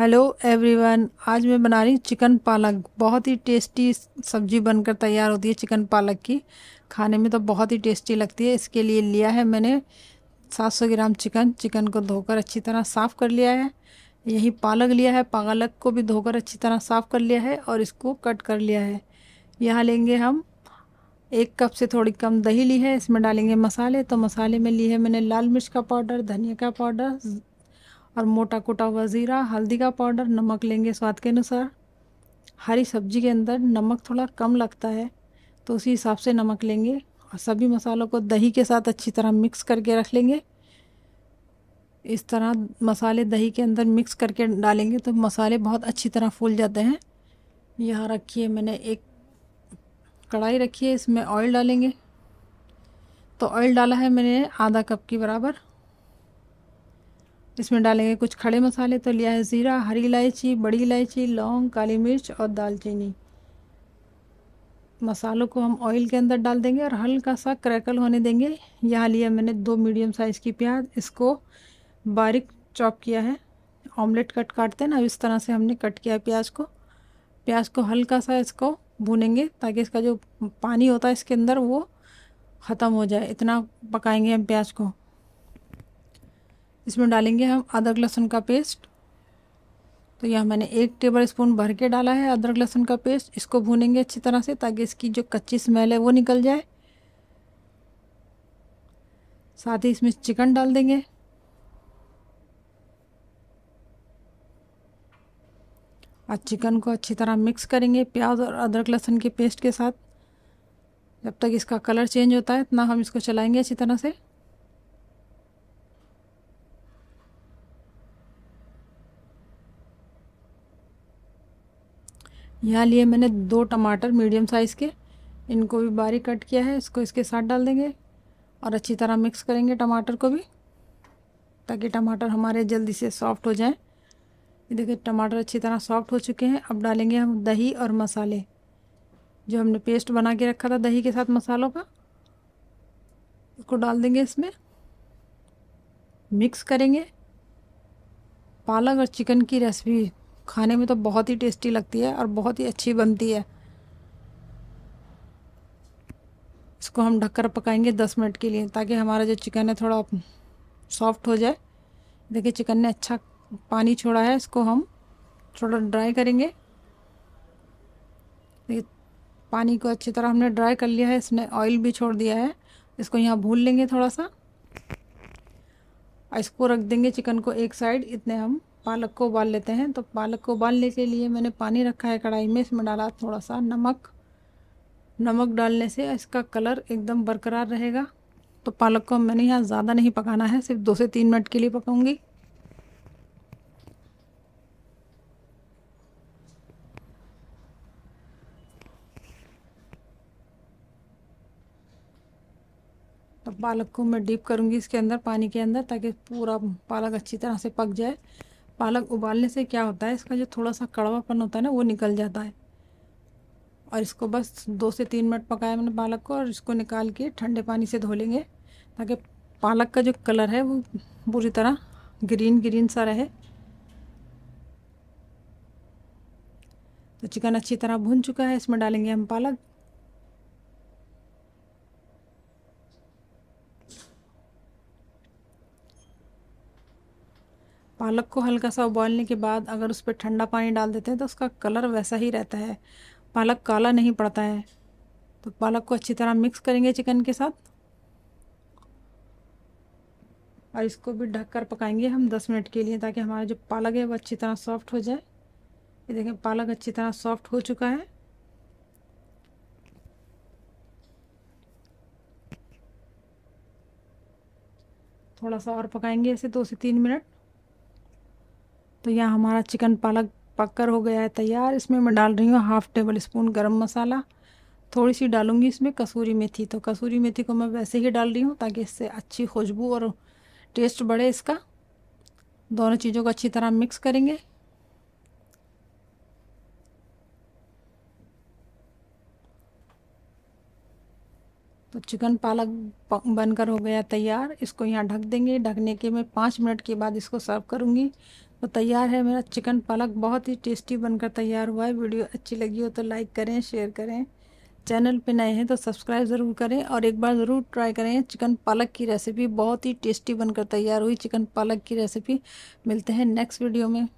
hello everyone आज मैं बना रही हूँ चिकन पालक बहुत ही टेस्टी सब्जी बनकर तैयार होती है चिकन पालक की खाने में तो बहुत ही टेस्टी लगती है इसके लिए लिया है मैंने 700 ग्राम चिकन चिकन को धोकर अच्छी तरह साफ़ कर लिया है यही पालक लिया है पालक को भी धोकर अच्छी तरह साफ़ कर लिया है और इसको कट कर लिया है यहाँ लेंगे हम एक कप से थोड़ी कम दही ली है इसमें डालेंगे मसाले तो मसाले में ली है मैंने लाल मिर्च का पाउडर धनिया का पाउडर और मोटा कोटा हुआ ज़ीरा हल्दी का पाउडर नमक लेंगे स्वाद के अनुसार हरी सब्जी के अंदर नमक थोड़ा कम लगता है तो उसी हिसाब से नमक लेंगे और सभी मसालों को दही के साथ अच्छी तरह मिक्स करके रख लेंगे इस तरह मसाले दही के अंदर मिक्स करके डालेंगे तो मसाले बहुत अच्छी तरह फूल जाते हैं यहाँ रखिए मैंने एक कढ़ाई रखी है इसमें ऑयल डालेंगे तो ऑयल डाला है मैंने आधा कप के बराबर इसमें डालेंगे कुछ खड़े मसाले तो लिया है ज़ीरा हरी इलायची बड़ी इलायची लौंग काली मिर्च और दालचीनी मसालों को हम ऑयल के अंदर डाल देंगे और हल्का सा क्रैकल होने देंगे यहाँ लिया मैंने दो मीडियम साइज़ की प्याज इसको बारीक चॉप किया है ऑमलेट कट काटते हैं ना इस तरह से हमने कट किया है प्याज को प्याज को हल्का सा इसको भूनेंगे ताकि इसका जो पानी होता है इसके अंदर वो ख़त्म हो जाए इतना पकाएंगे हम प्याज को इसमें डालेंगे हम अदरक लहसुन का पेस्ट तो यह मैंने एक टेबल स्पून भर के डाला है अदरक लहसुन का पेस्ट इसको भूनेंगे अच्छी तरह से ताकि इसकी जो कच्ची स्मेल है वो निकल जाए साथ ही इसमें चिकन डाल देंगे और चिकन को अच्छी तरह मिक्स करेंगे प्याज और अदरक लहसुन के पेस्ट के साथ जब तक इसका कलर चेंज होता है इतना हम इसको चलाएंगे अच्छी तरह से यहाँ लिए मैंने दो टमाटर मीडियम साइज़ के इनको भी बारीक कट किया है इसको इसके साथ डाल देंगे और अच्छी तरह मिक्स करेंगे टमाटर को भी ताकि टमाटर हमारे जल्दी से सॉफ्ट हो जाएं ये देखिए टमाटर अच्छी तरह सॉफ्ट हो चुके हैं अब डालेंगे हम दही और मसाले जो हमने पेस्ट बना के रखा था दही के साथ मसालों का इसको डाल देंगे इसमें मिक्स करेंगे पालक और चिकन की रेसिपी खाने में तो बहुत ही टेस्टी लगती है और बहुत ही अच्छी बनती है इसको हम ढककर पकाएंगे दस मिनट के लिए ताकि हमारा जो चिकन है थोड़ा सॉफ्ट हो जाए देखिए चिकन ने अच्छा पानी छोड़ा है इसको हम थोड़ा ड्राई करेंगे देखिए पानी को अच्छी तरह हमने ड्राई कर लिया है इसने ऑयल भी छोड़ दिया है इसको यहाँ भून लेंगे थोड़ा सा इसको रख देंगे चिकन को एक साइड इतने हम पालक को उबाल लेते हैं तो पालक को उबालने के लिए मैंने पानी रखा है कढ़ाई में इसमें डाला थोड़ा सा नमक नमक डालने से इसका कलर एकदम बरकरार रहेगा तो पालक को मैंने यहाँ ज़्यादा नहीं पकाना है सिर्फ दो से तीन मिनट के लिए पकाऊंगी तो पालक को मैं डीप करूँगी इसके अंदर पानी के अंदर ताकि पूरा पालक अच्छी तरह से पक जाए पालक उबालने से क्या होता है इसका जो थोड़ा सा कड़वापन होता है ना वो निकल जाता है और इसको बस दो से तीन मिनट पकाया मैंने पालक को और इसको निकाल के ठंडे पानी से धो लेंगे ताकि पालक का जो कलर है वो पूरी तरह ग्रीन ग्रीन सा रहे तो चिकन अच्छी तरह भून चुका है इसमें डालेंगे हम पालक पालक को हल्का सा उबालने के बाद अगर उस पर ठंडा पानी डाल देते हैं तो उसका कलर वैसा ही रहता है पालक काला नहीं पड़ता है तो पालक को अच्छी तरह मिक्स करेंगे चिकन के साथ और इसको भी ढक कर पकाएंगे हम दस मिनट के लिए ताकि हमारा जो पालक है वो अच्छी तरह सॉफ्ट हो जाए ये देखें पालक अच्छी तरह सॉफ्ट हो चुका है थोड़ा सा और पकाएंगे ऐसे दो से तीन मिनट तो यह हमारा चिकन पालक पककर हो गया है तैयार इसमें मैं डाल रही हूँ हाफ़ टेबल स्पून गर्म मसाला थोड़ी सी डालूंगी इसमें कसूरी मेथी तो कसूरी मेथी को मैं वैसे ही डाल रही हूँ ताकि इससे अच्छी खुशबू और टेस्ट बढ़े इसका दोनों चीज़ों को अच्छी तरह मिक्स करेंगे तो चिकन पालक बनकर हो गया तैयार इसको यहाँ ढक देंगे ढकने के मैं पाँच मिनट के बाद इसको सर्व करूँगी तो तैयार है मेरा चिकन पालक बहुत ही टेस्टी बनकर तैयार हुआ है वीडियो अच्छी लगी हो तो लाइक करें शेयर करें चैनल पे नए हैं तो सब्सक्राइब ज़रूर करें और एक बार ज़रूर ट्राई करें चिकन पालक की रेसिपी बहुत ही टेस्टी बनकर तैयार हुई चिकन पालक की रेसिपी मिलते हैं नेक्स्ट वीडियो में